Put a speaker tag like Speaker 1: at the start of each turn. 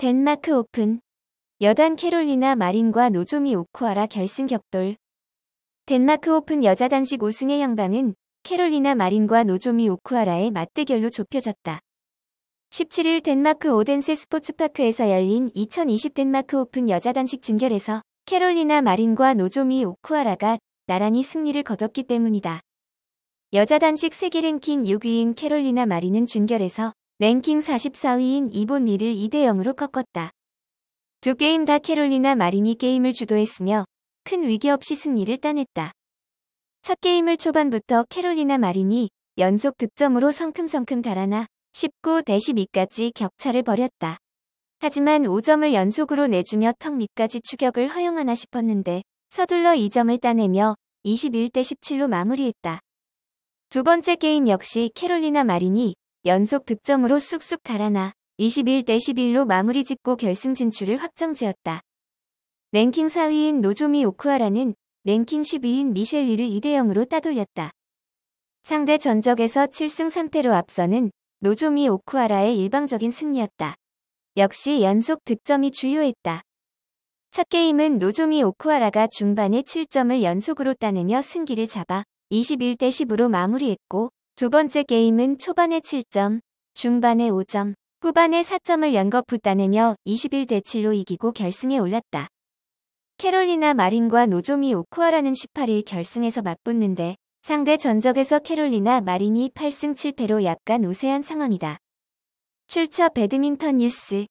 Speaker 1: 덴마크 오픈 여단 캐롤리나 마린과 노조미 오쿠아라 결승 격돌 덴마크 오픈 여자 단식 우승의 향방은 캐롤리나 마린과 노조미 오쿠아라의 맞대결로 좁혀졌다. 17일 덴마크 오덴세 스포츠파크에서 열린 2020 덴마크 오픈 여자 단식 준결에서 캐롤리나 마린과 노조미 오쿠아라가 나란히 승리를 거뒀기 때문이다. 여자 단식 세계 랭킹 6위인 캐롤리나 마린은 준결에서 랭킹 44위인 일본 이를 2대0으로 꺾었다. 두 게임 다 캐롤리나 마린이 게임을 주도했으며 큰 위기 없이 승리를 따냈다. 첫 게임을 초반부터 캐롤리나 마린이 연속 득점으로 성큼성큼 달아나 1 9 1 2까지 격차를 벌였다. 하지만 5점을 연속으로 내주며 턱 밑까지 추격을 허용하나 싶었는데 서둘러 2점을 따내며 2 1 1 7로 마무리했다. 두 번째 게임 역시 캐롤리나 마린이 연속 득점으로 쑥쑥 달아나 21대 11로 마무리 짓고 결승 진출을 확정지었다. 랭킹 4위인 노조미 오쿠아라는 랭킹 12위인 미셸 리를 2대0으로 따돌렸다. 상대 전적에서 7승 3패로 앞서는 노조미 오쿠아라의 일방적인 승리였다. 역시 연속 득점이 주요했다. 첫 게임은 노조미 오쿠아라가 중반에 7점을 연속으로 따내며 승기를 잡아 21대 10으로 마무리했고 두 번째 게임은 초반에 7점, 중반에 5점, 후반에 4점을 연거푸 따내며 21대 7로 이기고 결승에 올랐다. 캐롤리나 마린과 노조미 오쿠아라는 18일 결승에서 맞붙는데 상대 전적에서 캐롤리나 마린이 8승 7패로 약간 우세한 상황이다. 출처 배드민턴 뉴스